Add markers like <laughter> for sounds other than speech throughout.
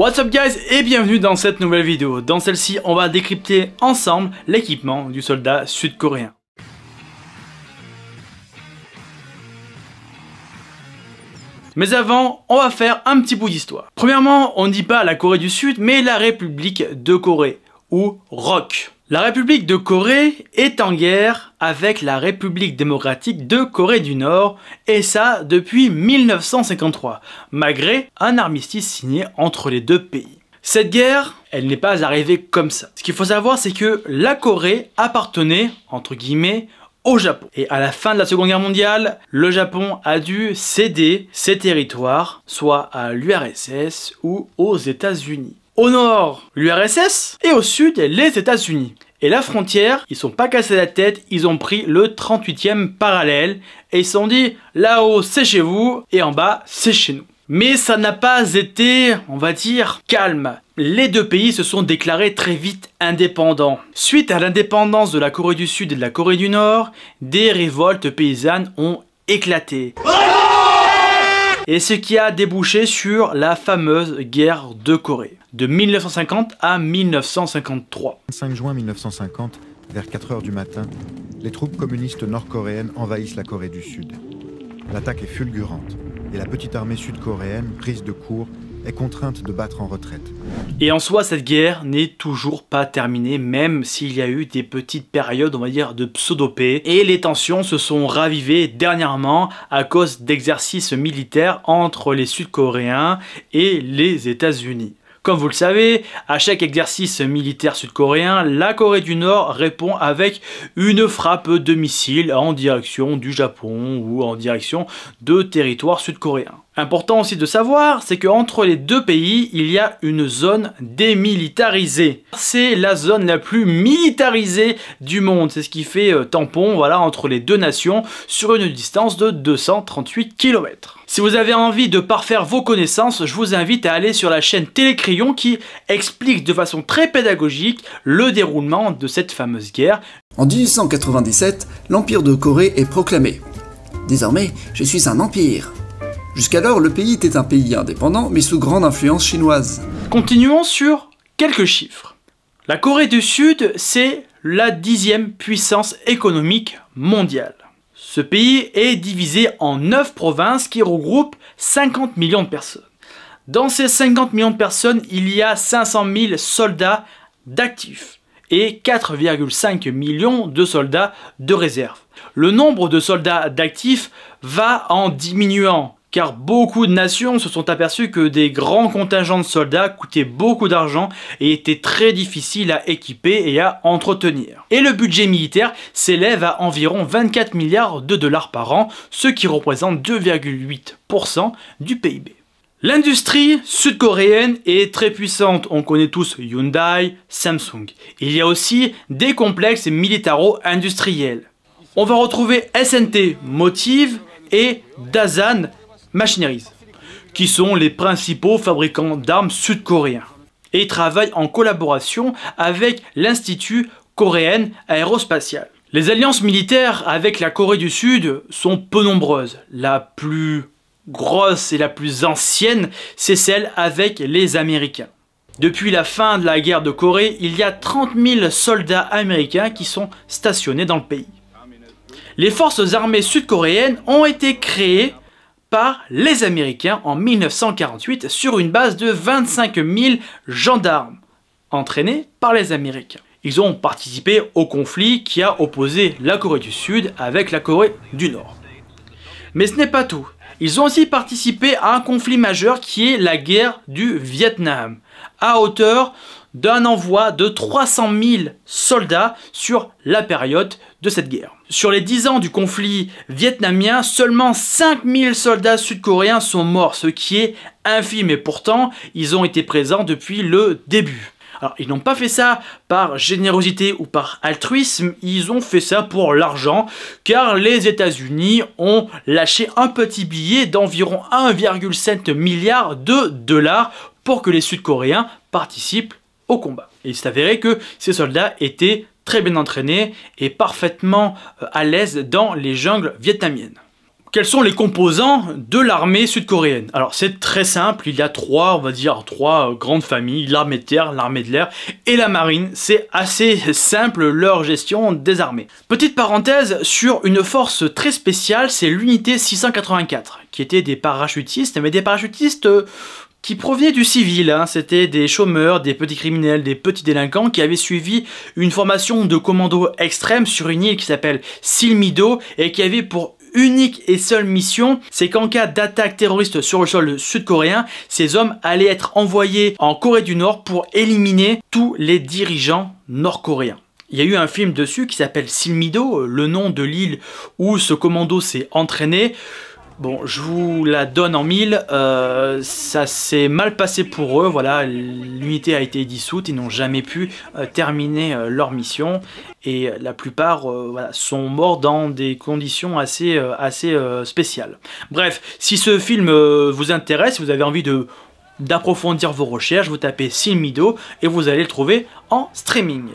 What's up guys et bienvenue dans cette nouvelle vidéo. Dans celle-ci, on va décrypter ensemble l'équipement du soldat sud-coréen. Mais avant, on va faire un petit bout d'histoire. Premièrement, on ne dit pas la Corée du Sud, mais la République de Corée, ou ROC. La République de Corée est en guerre avec la République démocratique de Corée du Nord, et ça depuis 1953, malgré un armistice signé entre les deux pays. Cette guerre, elle n'est pas arrivée comme ça. Ce qu'il faut savoir, c'est que la Corée appartenait, entre guillemets, au Japon. Et à la fin de la Seconde Guerre mondiale, le Japon a dû céder ses territoires, soit à l'URSS ou aux États-Unis. Au nord, l'URSS et au sud, les États-Unis. Et la frontière, ils sont pas cassés la tête, ils ont pris le 38e parallèle et ils se sont dit là-haut c'est chez vous et en bas c'est chez nous. Mais ça n'a pas été, on va dire, calme. Les deux pays se sont déclarés très vite indépendants. Suite à l'indépendance de la Corée du Sud et de la Corée du Nord, des révoltes paysannes ont éclaté et ce qui a débouché sur la fameuse guerre de Corée de 1950 à 1953. 5 juin 1950, vers 4 heures du matin, les troupes communistes nord-coréennes envahissent la Corée du Sud. L'attaque est fulgurante et la petite armée sud-coréenne, prise de court, contrainte de battre en retraite. Et en soi, cette guerre n'est toujours pas terminée, même s'il y a eu des petites périodes, on va dire, de pseudo-paix. Et les tensions se sont ravivées dernièrement à cause d'exercices militaires entre les Sud-Coréens et les États-Unis. Comme vous le savez, à chaque exercice militaire sud-coréen, la Corée du Nord répond avec une frappe de missiles en direction du Japon ou en direction de territoires sud-coréens. Important aussi de savoir, c'est qu'entre les deux pays, il y a une zone démilitarisée. C'est la zone la plus militarisée du monde. C'est ce qui fait euh, tampon voilà, entre les deux nations sur une distance de 238 km. Si vous avez envie de parfaire vos connaissances, je vous invite à aller sur la chaîne Télécrayon qui explique de façon très pédagogique le déroulement de cette fameuse guerre. En 1897, l'Empire de Corée est proclamé. Désormais, je suis un empire. Jusqu'alors, le pays était un pays indépendant mais sous grande influence chinoise. Continuons sur quelques chiffres. La Corée du Sud, c'est la dixième puissance économique mondiale. Ce pays est divisé en 9 provinces qui regroupent 50 millions de personnes. Dans ces 50 millions de personnes, il y a 500 000 soldats d'actifs et 4,5 millions de soldats de réserve. Le nombre de soldats d'actifs va en diminuant car beaucoup de nations se sont aperçues que des grands contingents de soldats coûtaient beaucoup d'argent et étaient très difficiles à équiper et à entretenir. Et le budget militaire s'élève à environ 24 milliards de dollars par an, ce qui représente 2,8% du PIB. L'industrie sud-coréenne est très puissante, on connaît tous Hyundai, Samsung. Il y a aussi des complexes militaro-industriels. On va retrouver SNT Motive et Dazan Machineries, qui sont les principaux fabricants d'armes sud-coréens, et travaillent en collaboration avec l'Institut coréen aérospatial. Les alliances militaires avec la Corée du Sud sont peu nombreuses. La plus grosse et la plus ancienne, c'est celle avec les Américains. Depuis la fin de la guerre de Corée, il y a 30 000 soldats américains qui sont stationnés dans le pays. Les forces armées sud-coréennes ont été créées par les Américains en 1948 sur une base de 25 000 gendarmes entraînés par les Américains. Ils ont participé au conflit qui a opposé la Corée du Sud avec la Corée du Nord. Mais ce n'est pas tout. Ils ont aussi participé à un conflit majeur qui est la guerre du Vietnam, à hauteur d'un envoi de 300 000 soldats sur la période de cette guerre. Sur les 10 ans du conflit vietnamien, seulement 5 000 soldats sud-coréens sont morts, ce qui est infime et pourtant ils ont été présents depuis le début. Alors, ils n'ont pas fait ça par générosité ou par altruisme, ils ont fait ça pour l'argent, car les États-Unis ont lâché un petit billet d'environ 1,7 milliard de dollars pour que les Sud-Coréens participent au combat. Et il avéré que ces soldats étaient très bien entraînés et parfaitement euh, à l'aise dans les jungles vietnamiennes. Quels sont les composants de l'armée sud-coréenne Alors c'est très simple, il y a trois, on va dire, trois euh, grandes familles, l'armée de terre, l'armée de l'air et la marine. C'est assez simple leur gestion des armées. Petite parenthèse sur une force très spéciale, c'est l'unité 684, qui était des parachutistes, mais des parachutistes euh, qui provenait du civil. Hein. C'était des chômeurs, des petits criminels, des petits délinquants qui avaient suivi une formation de commando extrême sur une île qui s'appelle Silmido et qui avait pour unique et seule mission, c'est qu'en cas d'attaque terroriste sur le sol sud-coréen, ces hommes allaient être envoyés en Corée du Nord pour éliminer tous les dirigeants nord-coréens. Il y a eu un film dessus qui s'appelle Silmido, euh, le nom de l'île où ce commando s'est entraîné. Bon, je vous la donne en mille. Euh, ça s'est mal passé pour eux. Voilà, l'unité a été dissoute. Ils n'ont jamais pu euh, terminer euh, leur mission. Et la plupart sont morts dans des conditions assez, assez spéciales. Bref, si ce film vous intéresse, si vous avez envie de d'approfondir vos recherches, vous tapez Silmido et vous allez le trouver en streaming.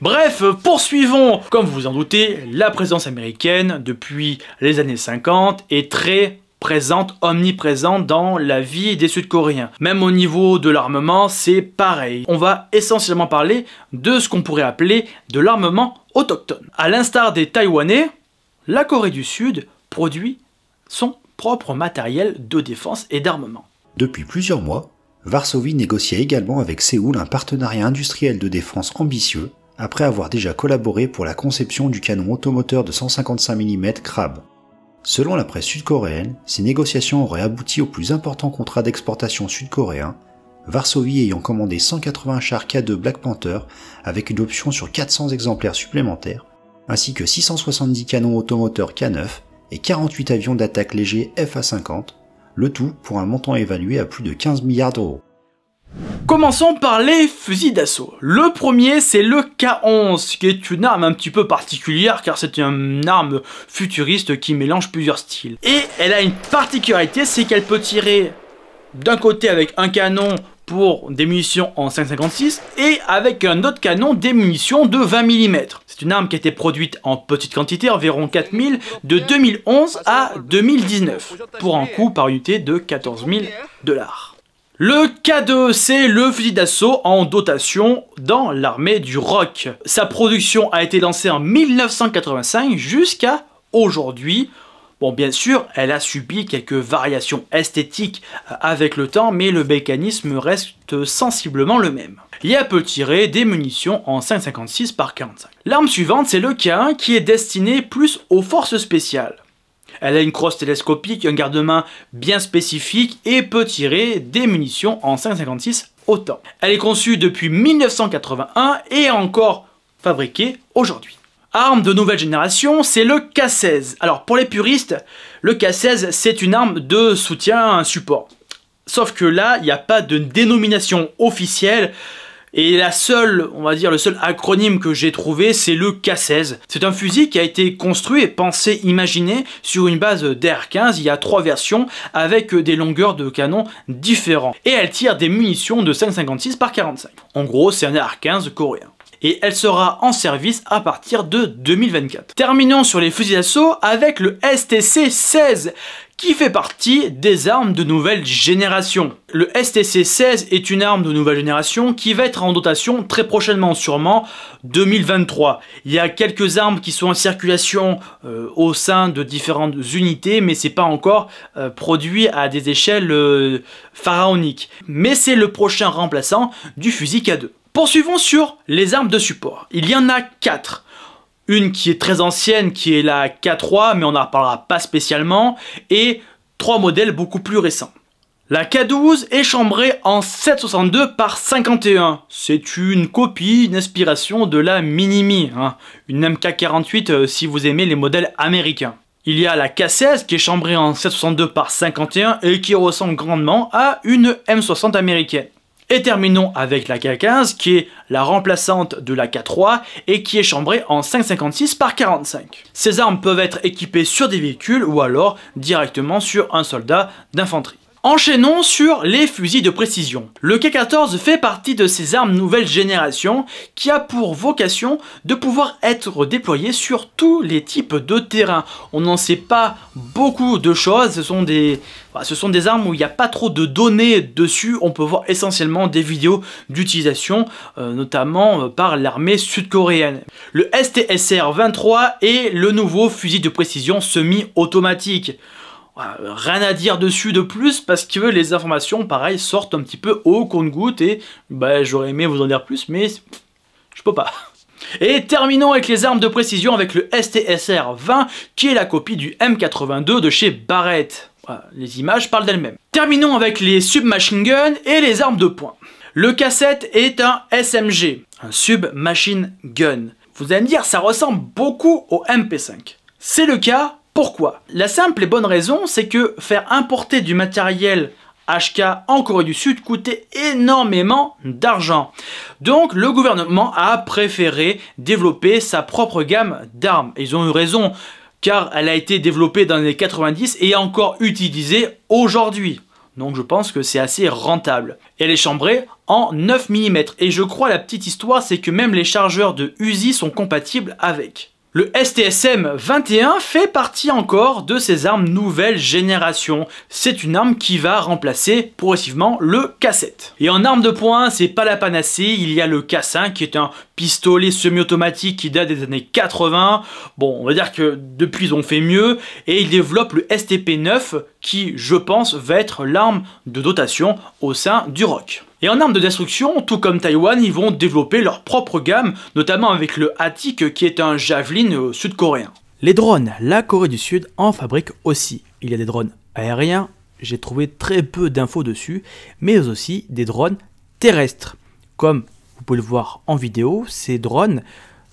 Bref, poursuivons Comme vous vous en doutez, la présence américaine, depuis les années 50, est très présente, omniprésente dans la vie des Sud-Coréens. Même au niveau de l'armement, c'est pareil. On va essentiellement parler de ce qu'on pourrait appeler de l'armement autochtone. À l'instar des Taïwanais, la Corée du Sud produit son propre matériel de défense et d'armement. Depuis plusieurs mois, Varsovie négociait également avec Séoul un partenariat industriel de défense ambitieux après avoir déjà collaboré pour la conception du canon automoteur de 155 mm Crab. Selon la presse sud-coréenne, ces négociations auraient abouti au plus important contrat d'exportation sud-coréen, Varsovie ayant commandé 180 chars K2 Black Panther avec une option sur 400 exemplaires supplémentaires, ainsi que 670 canons automoteurs K9 et 48 avions d'attaque léger FA-50, le tout pour un montant évalué à plus de 15 milliards d'euros. Commençons par les fusils d'assaut. Le premier, c'est le K11, qui est une arme un petit peu particulière, car c'est une arme futuriste qui mélange plusieurs styles. Et elle a une particularité, c'est qu'elle peut tirer d'un côté avec un canon pour des munitions en 5.56 et avec un autre canon des munitions de 20 mm. C'est une arme qui a été produite en petite quantité, environ 4000, de 2011 à 2019, pour un coût par unité de 14 000 dollars. Le K2, c'est le fusil d'assaut en dotation dans l'armée du ROC. Sa production a été lancée en 1985 jusqu'à aujourd'hui. Bon, bien sûr, elle a subi quelques variations esthétiques avec le temps, mais le mécanisme reste sensiblement le même. Il a peut tirer des munitions en 5.56 par 45. L'arme suivante, c'est le K1 qui est destiné plus aux forces spéciales. Elle a une crosse télescopique, un garde-main bien spécifique et peut tirer des munitions en 5,56 autant. Elle est conçue depuis 1981 et encore fabriquée aujourd'hui. Arme de nouvelle génération, c'est le K16. Alors pour les puristes, le K16 c'est une arme de soutien à un support. Sauf que là, il n'y a pas de dénomination officielle et la seule, on va dire, le seul acronyme que j'ai trouvé, c'est le K16. C'est un fusil qui a été construit et pensé, imaginé sur une base d'AR-15. Il y a trois versions avec des longueurs de canon différentes. Et elle tire des munitions de 5,56 par 45. En gros, c'est un AR-15 coréen et elle sera en service à partir de 2024. Terminons sur les fusils d'assaut avec le STC-16 qui fait partie des armes de nouvelle génération. Le STC-16 est une arme de nouvelle génération qui va être en dotation très prochainement, sûrement 2023. Il y a quelques armes qui sont en circulation euh, au sein de différentes unités, mais c'est pas encore euh, produit à des échelles euh, pharaoniques. Mais c'est le prochain remplaçant du fusil K2. Poursuivons sur les armes de support. Il y en a 4, Une qui est très ancienne, qui est la K3, mais on n'en reparlera pas spécialement, et trois modèles beaucoup plus récents. La K12 est chambrée en 762 par 51. C'est une copie, une inspiration de la Mini-Mi, hein. une MK48 euh, si vous aimez les modèles américains. Il y a la K16 qui est chambrée en 762 par 51 et qui ressemble grandement à une M60 américaine. Et terminons avec la K15 qui est la remplaçante de la K3 et qui est chambrée en 5,56 par 45. Ces armes peuvent être équipées sur des véhicules ou alors directement sur un soldat d'infanterie. Enchaînons sur les fusils de précision. Le K14 fait partie de ces armes nouvelle génération qui a pour vocation de pouvoir être déployé sur tous les types de terrain. On n'en sait pas beaucoup de choses, ce sont des, bah, ce sont des armes où il n'y a pas trop de données dessus, on peut voir essentiellement des vidéos d'utilisation, euh, notamment euh, par l'armée sud-coréenne. Le STSR-23 est le nouveau fusil de précision semi-automatique rien à dire dessus de plus parce que les informations, pareil, sortent un petit peu au compte-goutte et ben j'aurais aimé vous en dire plus, mais je peux pas. Et terminons avec les armes de précision avec le STSR-20 qui est la copie du M82 de chez Barrett. les images parlent d'elles-mêmes. Terminons avec les submachine guns et les armes de poing. Le cassette est un SMG, un submachine gun. Vous allez me dire, ça ressemble beaucoup au MP5. C'est le cas, pourquoi La simple et bonne raison, c'est que faire importer du matériel HK en Corée du Sud coûtait énormément d'argent. Donc le gouvernement a préféré développer sa propre gamme d'armes. Ils ont eu raison, car elle a été développée dans les années 90 et encore utilisée aujourd'hui. Donc je pense que c'est assez rentable. elle est chambrée en 9 mm. Et je crois la petite histoire, c'est que même les chargeurs de Uzi sont compatibles avec. Le STSM-21 fait partie encore de ces armes nouvelle génération. C'est une arme qui va remplacer progressivement le K7. Et en arme de poing, c'est pas la panacée, il y a le K5 qui est un pistolet semi-automatique qui date des années 80. Bon, on va dire que depuis ils ont fait mieux et ils développent le STP-9 qui, je pense, va être l'arme de dotation au sein du ROC. Et en armes de destruction, tout comme Taïwan, ils vont développer leur propre gamme, notamment avec le Hatik qui est un javelin euh, sud-coréen. Les drones, la Corée du Sud en fabrique aussi. Il y a des drones aériens, j'ai trouvé très peu d'infos dessus, mais aussi des drones terrestres. Comme vous pouvez le voir en vidéo, ces drones,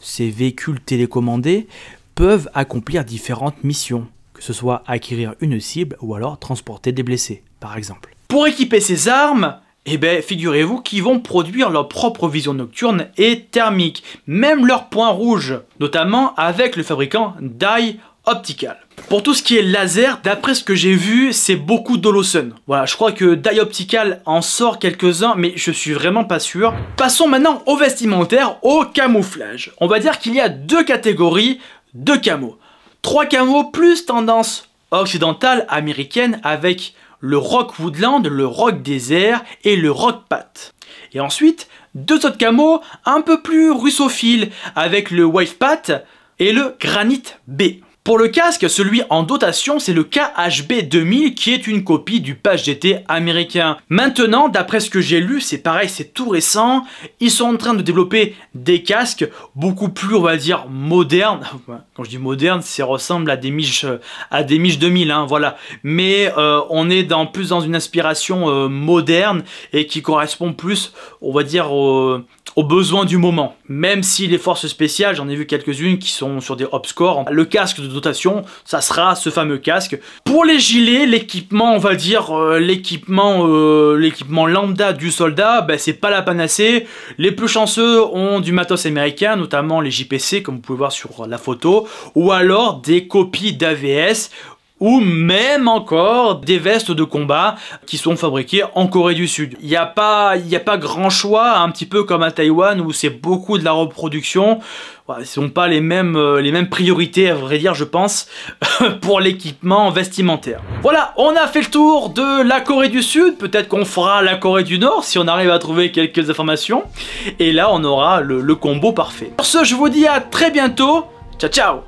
ces véhicules télécommandés, peuvent accomplir différentes missions que ce soit acquérir une cible ou alors transporter des blessés, par exemple. Pour équiper ces armes, eh ben, figurez-vous qu'ils vont produire leur propre vision nocturne et thermique, même leurs points rouges, notamment avec le fabricant Dai Optical. Pour tout ce qui est laser, d'après ce que j'ai vu, c'est beaucoup d'Holosun. Voilà, je crois que Dai Optical en sort quelques-uns, mais je suis vraiment pas sûr. Passons maintenant au vestimentaire, au camouflage. On va dire qu'il y a deux catégories de camo. Trois camos plus tendance occidentale américaine avec le rock woodland, le rock désert et le rock pat. Et ensuite, deux autres camos un peu plus russophiles avec le wave pat et le granite B. Pour le casque, celui en dotation, c'est le KHB2000 qui est une copie du Page GT américain. Maintenant, d'après ce que j'ai lu, c'est pareil, c'est tout récent, ils sont en train de développer des casques beaucoup plus, on va dire, modernes. <laughs> Quand je dis moderne, ça ressemble à des miches, à des miches 2000, hein, voilà. Mais euh, on est dans, plus dans une inspiration euh, moderne et qui correspond plus, on va dire, au au besoin du moment. Même si les forces spéciales, j'en ai vu quelques-unes qui sont sur des hop hein. le casque de dotation, ça sera ce fameux casque. Pour les gilets, l'équipement, on va dire, euh, l'équipement euh, l'équipement lambda du soldat, ben c'est pas la panacée. Les plus chanceux ont du matos américain, notamment les JPC, comme vous pouvez voir sur la photo, ou alors des copies d'AVS ou même encore des vestes de combat qui sont fabriquées en Corée du Sud. Il n'y a, pas, a pas grand choix, un petit peu comme à Taïwan où c'est beaucoup de la reproduction. Ce ne sont pas les mêmes, euh, les mêmes priorités, à vrai dire, je pense, <laughs> pour l'équipement vestimentaire. Voilà, on a fait le tour de la Corée du Sud. Peut-être qu'on fera la Corée du Nord si on arrive à trouver quelques informations. Et là, on aura le, combo parfait. Pour ce, je vous dis à très bientôt. Ciao, ciao